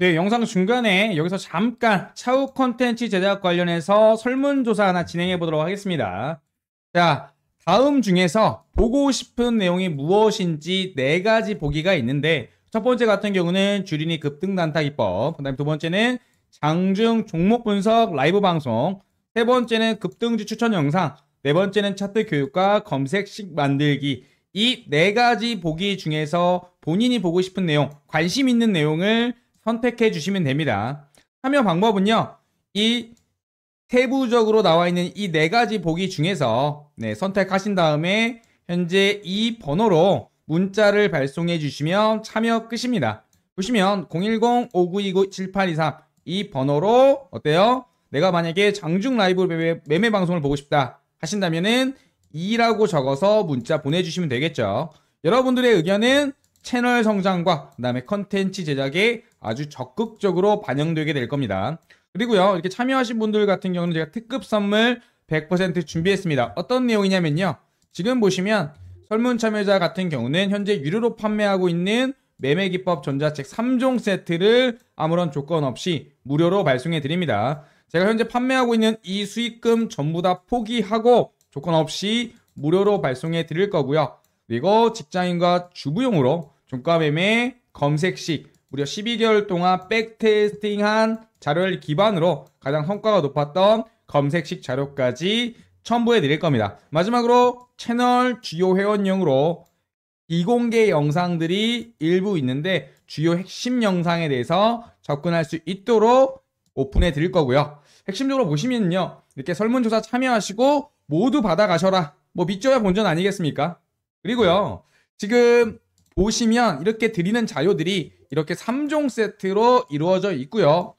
네, 영상 중간에 여기서 잠깐 차후 컨텐츠 제작 관련해서 설문조사 하나 진행해 보도록 하겠습니다. 자, 다음 중에서 보고 싶은 내용이 무엇인지 네 가지 보기가 있는데 첫 번째 같은 경우는 주린이 급등 단타기법, 그다음 에두 번째는 장중 종목 분석 라이브 방송, 세 번째는 급등주 추천 영상, 네 번째는 차트 교육과 검색식 만들기 이 네 가지 보기 중에서 본인이 보고 싶은 내용, 관심 있는 내용을 선택해 주시면 됩니다. 참여 방법은요. 이 세부적으로 나와 있는 이 네 가지 보기 중에서 네, 선택하신 다음에 현재 이 번호로 문자를 발송해 주시면 참여 끝입니다. 보시면 010-5929-7823 이 번호로 어때요? 내가 만약에 장중 라이브 매매, 매매 방송을 보고 싶다 하신다면은 2라고 적어서 문자 보내주시면 되겠죠. 여러분들의 의견은 채널 성장과 그다음에 컨텐츠 제작에 아주 적극적으로 반영되게 될 겁니다. 그리고요 이렇게 참여하신 분들 같은 경우는 제가 특급 선물 100% 준비했습니다. 어떤 내용이냐면요. 지금 보시면 설문 참여자 같은 경우는 현재 유료로 판매하고 있는 매매기법 전자책 3종 세트를 아무런 조건 없이 무료로 발송해 드립니다. 제가 현재 판매하고 있는 이 수익금 전부 다 포기하고 조건 없이 무료로 발송해 드릴 거고요. 그리고 직장인과 주부용으로 종가 매매 검색식 무려 12개월 동안 백테스팅한 자료를 기반으로 가장 성과가 높았던 검색식 자료까지 첨부해 드릴 겁니다. 마지막으로 채널 주요 회원용으로 이공개 영상들이 일부 있는데 주요 핵심 영상에 대해서 접근할 수 있도록 오픈해 드릴 거고요. 핵심적으로 보시면요. 이렇게 설문조사 참여하시고 모두 받아가셔라. 뭐 믿져야 본전 아니겠습니까? 그리고요. 지금 보시면 이렇게 드리는 자료들이 이렇게 3종 세트로 이루어져 있고요.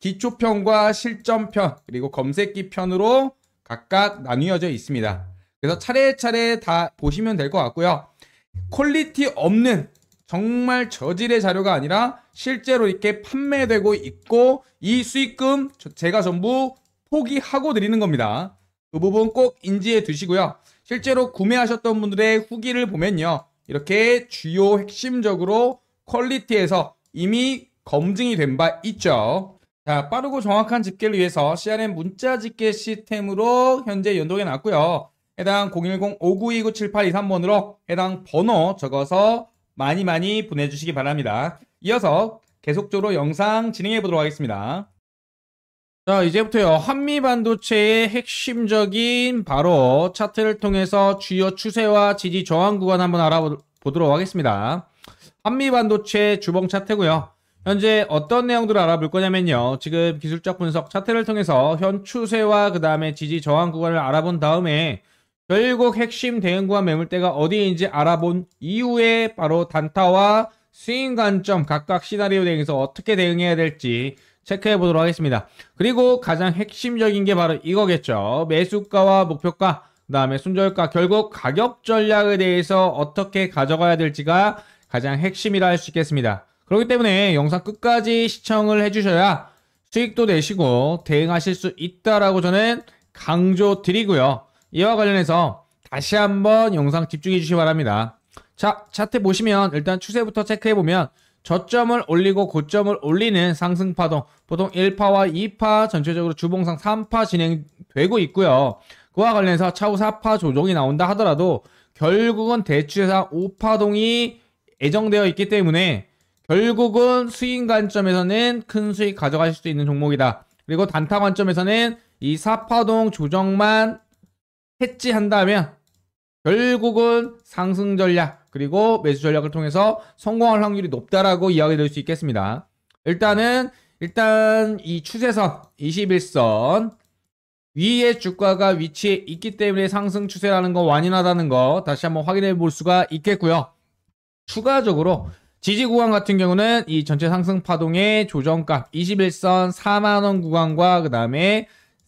기초편과 실전편 그리고 검색기 편으로 각각 나뉘어져 있습니다. 그래서 차례차례 다 보시면 될 것 같고요. 퀄리티 없는 정말 저질의 자료가 아니라 실제로 이렇게 판매되고 있고 이 수익금 제가 전부 포기하고 드리는 겁니다. 그 부분 꼭 인지해 두시고요. 실제로 구매하셨던 분들의 후기를 보면요. 이렇게 주요 핵심적으로 퀄리티에서 이미 검증이 된 바 있죠. 자, 빠르고 정확한 집계를 위해서 CRM 문자 집계 시스템으로 현재 연동해 놨고요. 해당 010-5929-7823번으로 해당 번호 적어서 많이 많이 보내주시기 바랍니다. 이어서 계속적으로 영상 진행해 보도록 하겠습니다. 자, 이제부터요. 한미 반도체의 핵심적인 바로 차트를 통해서 주요 추세와 지지 저항 구간 한번 알아보도록 하겠습니다. 한미반도체 주봉 차트고요. 현재 어떤 내용들을 알아볼 거냐면요. 지금 기술적 분석 차트를 통해서 현 추세와 그 다음에 지지 저항 구간을 알아본 다음에 결국 핵심 대응 구간 매물대가 어디인지 알아본 이후에 바로 단타와 스윙 관점 각각 시나리오 대응에서 어떻게 대응해야 될지 체크해 보도록 하겠습니다. 그리고 가장 핵심적인 게 바로 이거겠죠. 매수가와 목표가, 그 다음에 순절가, 결국 가격 전략에 대해서 어떻게 가져가야 될지가 가장 핵심이라 할 수 있겠습니다. 그렇기 때문에 영상 끝까지 시청을 해주셔야 수익도 내시고 대응하실 수 있다라고 저는 강조드리고요. 이와 관련해서 다시 한번 영상 집중해 주시기 바랍니다. 자, 차트 보시면 일단 추세부터 체크해 보면 저점을 올리고 고점을 올리는 상승 파동 보통 1파와 2파 전체적으로 주봉상 3파 진행되고 있고요. 그와 관련해서 차후 4파 조정이 나온다 하더라도 결국은 대추상 5파동이 애정되어 있기 때문에 결국은 수익 관점에서는 큰 수익 가져가실 수 있는 종목이다. 그리고 단타 관점에서는 이 사파동 조정만 해지한다면 결국은 상승 전략 그리고 매수 전략을 통해서 성공할 확률이 높다라고 이야기될 수 있겠습니다. 일단은 일단 이 추세선 21선 위에 주가가 위치해 있기 때문에 상승 추세라는 거 완연하다는 거 다시 한번 확인해 볼 수가 있겠고요. 추가적으로 지지 구간 같은 경우는 이 전체 상승 파동의 조정값 21선 4만원 구간과 그 다음에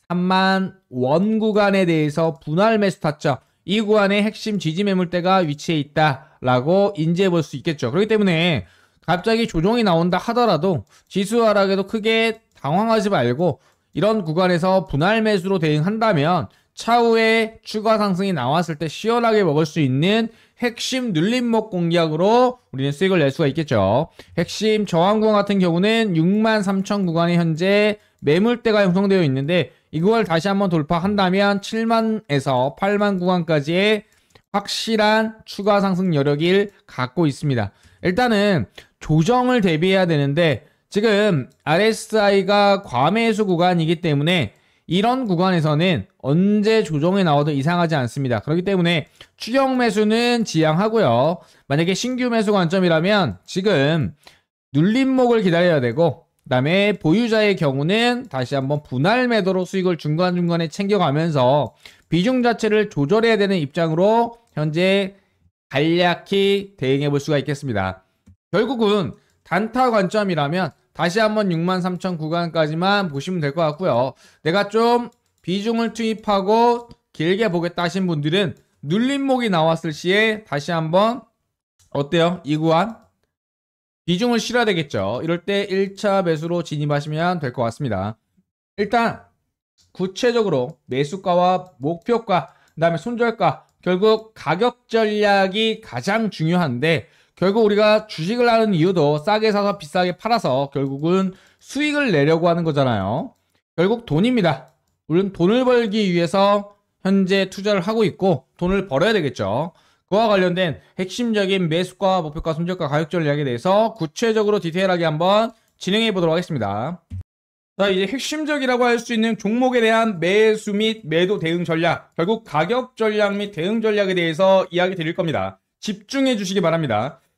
3만 원 구간에 대해서 분할 매수 타점 이 구간의 핵심 지지 매물대가 위치해 있다라고 인지해 볼 수 있겠죠. 그렇기 때문에 갑자기 조정이 나온다 하더라도 지수 하락에도 크게 당황하지 말고 이런 구간에서 분할 매수로 대응한다면 차후에 추가 상승이 나왔을 때 시원하게 먹을 수 있는 핵심 눌림목 공략으로 우리는 수익을 낼 수가 있겠죠. 핵심 저항구간 같은 경우는 63,000 구간이 현재 매물대가 형성되어 있는데 이걸 다시 한번 돌파한다면 7만에서 8만 구간까지의 확실한 추가 상승 여력을 갖고 있습니다. 일단은 조정을 대비해야 되는데 지금 RSI가 과매수 구간이기 때문에 이런 구간에서는 언제 조정에 나와도 이상하지 않습니다. 그렇기 때문에 추경 매수는 지양하고요. 만약에 신규 매수 관점이라면 지금 눌림목을 기다려야 되고 그 다음에 보유자의 경우는 다시 한번 분할 매도로 수익을 중간중간에 챙겨가면서 비중 자체를 조절해야 되는 입장으로 현재 간략히 대응해 볼 수가 있겠습니다. 결국은 단타 관점이라면 다시 한번 63,000 구간까지만 보시면 될 것 같고요. 내가 좀 비중을 투입하고 길게 보겠다 하신 분들은 눌림목이 나왔을 시에 다시 한번 어때요? 이 구간 비중을 실어야 되겠죠. 이럴 때 1차 매수로 진입하시면 될 것 같습니다. 일단 구체적으로 매수가와 목표가, 그 다음에 손절가, 결국 가격 전략이 가장 중요한데 결국 우리가 주식을 하는 이유도 싸게 사서 비싸게 팔아서 결국은 수익을 내려고 하는 거잖아요. 결국 돈입니다. 우리는 돈을 벌기 위해서 현재 투자를 하고 있고 돈을 벌어야 되겠죠. 그와 관련된 핵심적인 매수과 목표가 손절과 가격 전략에 대해서 구체적으로 디테일하게 한번 진행해 보도록 하겠습니다. 자 이제 핵심적이라고 할 수 있는 종목에 대한 매수 및 매도 대응 전략 결국 가격 전략 및 대응 전략에 대해서 이야기 드릴 겁니다. 집중해 주시기 바랍니다.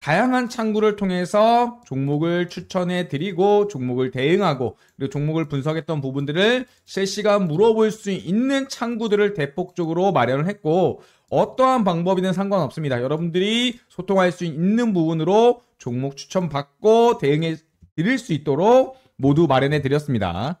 다양한 창구를 통해서 종목을 추천해 드리고 종목을 대응하고 그리고 종목을 분석했던 부분들을 실시간 물어볼 수 있는 창구들을 대폭적으로 마련을 했고 어떠한 방법이든 상관없습니다. 여러분들이 소통할 수 있는 부분으로 종목 추천받고 대응해 드릴 수 있도록 모두 마련해 드렸습니다.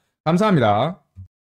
감사합니다.